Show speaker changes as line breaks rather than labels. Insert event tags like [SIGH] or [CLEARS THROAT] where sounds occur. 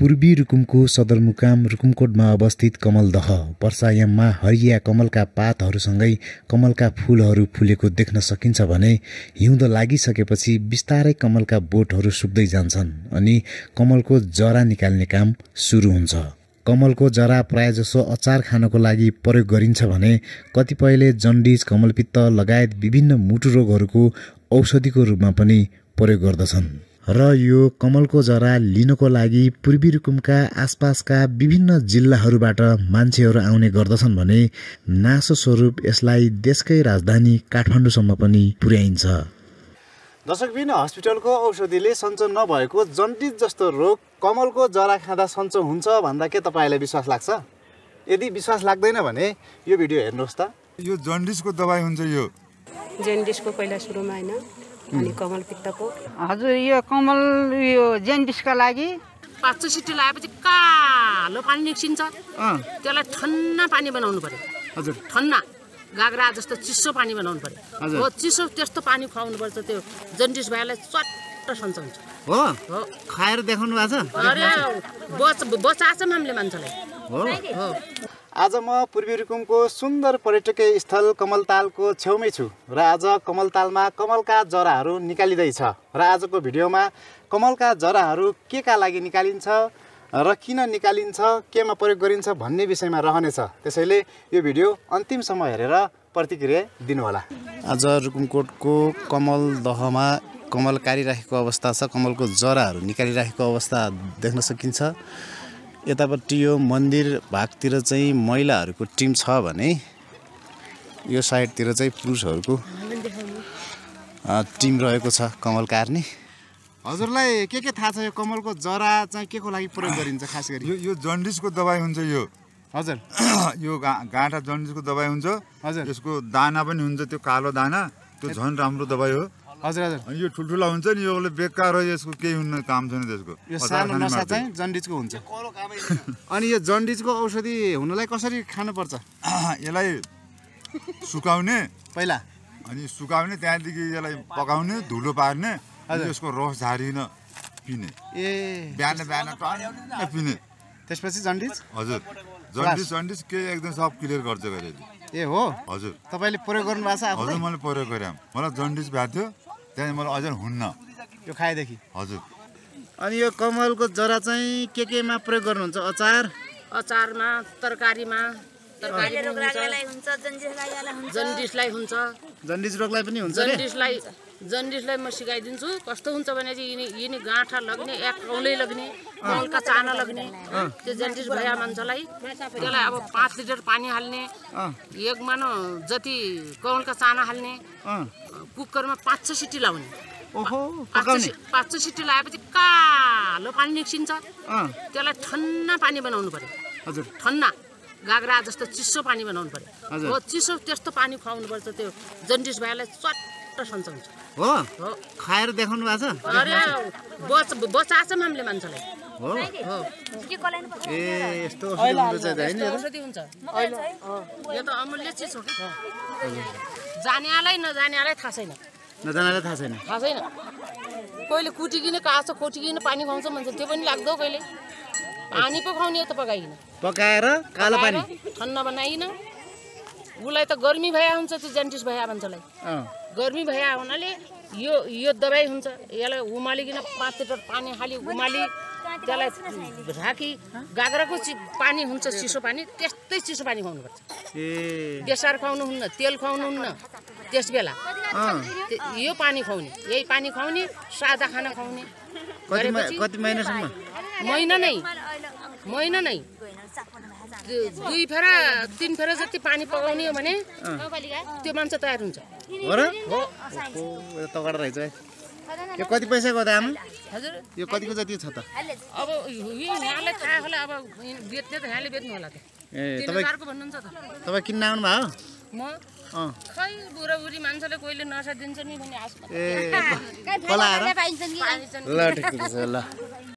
पूर्वी रुकुमको सदरमुकाम रुकुमकोटमा अवस्थित कमल दह वर्षायाममा हरिया कमलका पातहरूसँगै कमलका फुलहरू फुलेको देख्न सकिन्छ भने हिउँद लागिसकेपछि बिस्तारै कमलका बोटहरू सुक्दै जान्छन् अनि कमलको जरा निकाल्ने काम सुरु हुन्छ कमलको जरा प्रायःजसो अचार खानको लागि प्रयोग गरिन्छ भने कतिपयले जन्डिज कमलपित्त लगायत विभिन्न मुटु रोगहरूको औषधिको रूपमा पनि प्रयोग गर्दछन् र यो कमलको जरा लिनको लागि पूर्वी रुकुमका आसपासका विभिन्न जिल्लाहरूबाट मान्छेहरू आउने गर्दछन् भने नासो स्वरूप यसलाई देशकै राजधानी काठमाडौँसम्म पनि पुर्याइन्छ दर्शकबिन हस्पिटलको औषधिले सन्चो नभएको जन्डिस जस्तो रोग कमलको जरा खाँदा सन्चो हुन्छ भन्दा के तपाईँलाई विश्वास लाग्छ यदि विश्वास लाग्दैन भने यो भिडियो हेर्नुहोस् त यो जन्डिसको दबाई हुन्छ यो
जन्डिसको पहिला सुरुमा होइन अनि कमल पित्तको हजुर यो कमल यो जेन्डिसका लागि पाँच सिटी लगाएपछि कालो पानी निस्किन्छ त्यसलाई ठन्ना पानी बनाउनु पर्यो हजुर ठन्ना गाग्रा जस्तो चिसो पानी बनाउनु पर्यो हो चिसो त्यस्तो पानी खुवाउनु पर्छ त्यो जेन्डिस भाइलाई चट्ट सन्च हुन्छ
हो खाएर देखाउनु भएको
छ बचाएको हामीले मामले मान्छेलाई
हो आज म पूर्वी रुकुमको सुन्दर पर्यटकीय स्थल कमलतालको छेउमै छु र आज कमलतालमा कमलका जराहरू निकालिँदैछ र आजको भिडियोमा कमलका जराहरू के का लागि निकालिन्छ र किन निकालिन्छ केमा प्रयोग गरिन्छ भन्ने विषयमा रहनेछ त्यसैले यो भिडियो अन्तिमसम्म हेरेर प्रतिक्रिया दिनुहोला आज रुकुमकोटको कमल दहमा कमल कारिराखेको अवस्था छ कमलको जराहरू निकालिराखेको अवस्था देख्न सकिन्छ यतापट्टि यो मन्दिर भागतिर चाहिँ महिलाहरूको टिम छ भने यो साइडतिर चाहिँ पुरुषहरूको टिम रहेको छ कमल कार्ने हजुरलाई के के थाहा छ यो कमलको जरा चाहिँ के को लागि प्रयोग गरिन्छ खास गरी यो यो जन्डिसको दबाई हुन्छ यो हजुर [CLEARS THROAT] यो गा गाँठा जन्डिसको दबाई हुन्छ हजुर यसको दाना पनि हुन्छ त्यो कालो दाना त्यो झन् राम्रो दबाई हो हजुर हजुर यो ठुल्ठुला हुन्छ नि यो बेकार हो यसको केही हुन्न काम छैन त्यसको यो सानो नसा चाहिँ जन्डिसको हुन्छ [LAUGHS] अनि यो जन्डिसको औषधि हुनलाई कसरी खानुपर्छ [COUGHS] यसलाई सुकाउने पहिला अनि सुकाउने त्यहाँदेखि यसलाई पकाउने धुलो पार्ने अनि यसको रस झारिन पिने ए बिहान बिहान पिने त्यसपछि जन्डिस हजुर जन्डिस जन्डिस के एकदम सब क्लियर गर्छ गरे ए हो हजुर तपाईँले प्रयोग गर्नु भएको छ हजुर मैले प्रयोग गरेँ मलाई जन्डिस भएको थियो त्यहाँदेखि मलाई अझै हुन्न त्यो खाएदेखि हजुर अनि यो कमलको जरा चाहिँ के केमा प्रयोग गर्नुहुन्छ अचार
अचारमा तरकारीमा जन्डिसलाई हुन्छ
जन्डिस रोगलाई पनि हुन्छ जन्डिसलाई
जन्डिसलाई म सिकाइदिन्छु कस्तो हुन्छ भने चाहिँ यिनी यिनी गाँठा लग्ने एक कौलै लग्ने कौलका चाना लग्ने त्यो जन्डिस भया मान्छेलाई त्यसलाई अब पाँच लिटर पानी हाल्ने एक मानो जति कौलका चाना हाल्ने कुकरमा पाँच छ सिटी लाउने पाँच छ सिटी लगाएपछि कालो पानी निस्किन्छ त्यसलाई ठन्ना पानी बनाउनु पर्यो हजुर ठन्ना गाग्रा जस्तो चिसो पानी बनाउनु पऱ्यो हो चिसो त्यस्तो पानी खुवाउनु पर्छ त्यो जन्डिस भाइलाई चट्ट सन्चाउँछ
हो खाएर देखाउनु भएको छ अरे
बच बचाएको छ मामले मान्छेलाई जानेलाई नजानेलाई थाहा छैन
नजानेलाई थाहा छैन
थाहा छैन कहिले कुटिकिन कासो कोटिकिन पानी खुवाउँछ मान्छे त्यो पनि लाग्दो कहिले पानी पकाउने हो त पकाइन पकाएर कालो पानी ठन्ड बनाइन उसलाई त गर्मी भए हुन्छ त्यो जेन्टिस भए मान्छेलाई गर्मी भए हुनाले यो यो दबाई हुन्छ यसलाई उमालिकन पाँच लिटर पानी हाली उमाली त्यसलाई राखी गाग्राको चि पानी हुन्छ चिसो पानी त्यस्तै चिसो पानी खुवाउनुपर्छ बेसार खुवाउनुहुन्न तेल खुवाउनुहुन्न त्यस बेला यो पानी खुवाउने यही पानी खुवाउने सादा खाना खुवाउने महिना नै महिना नै दुई फेरा तिन फेरा जति पानी पकाउने हो भने त्यो मान्छे तयार हुन्छ हो र तगडा रहेछ है यो कति पैसाको दाम
यो कतिको जति छ त अब
यहाँलाई थाहा होला अब बेच्ने त यहाँले बेच्नु होला त
ए तपाईँ किन्न आउनु भयो
म खै बुढाबुढी मान्छेले कोहीले नसा दिन्छ नि भन्ने आशा ए ल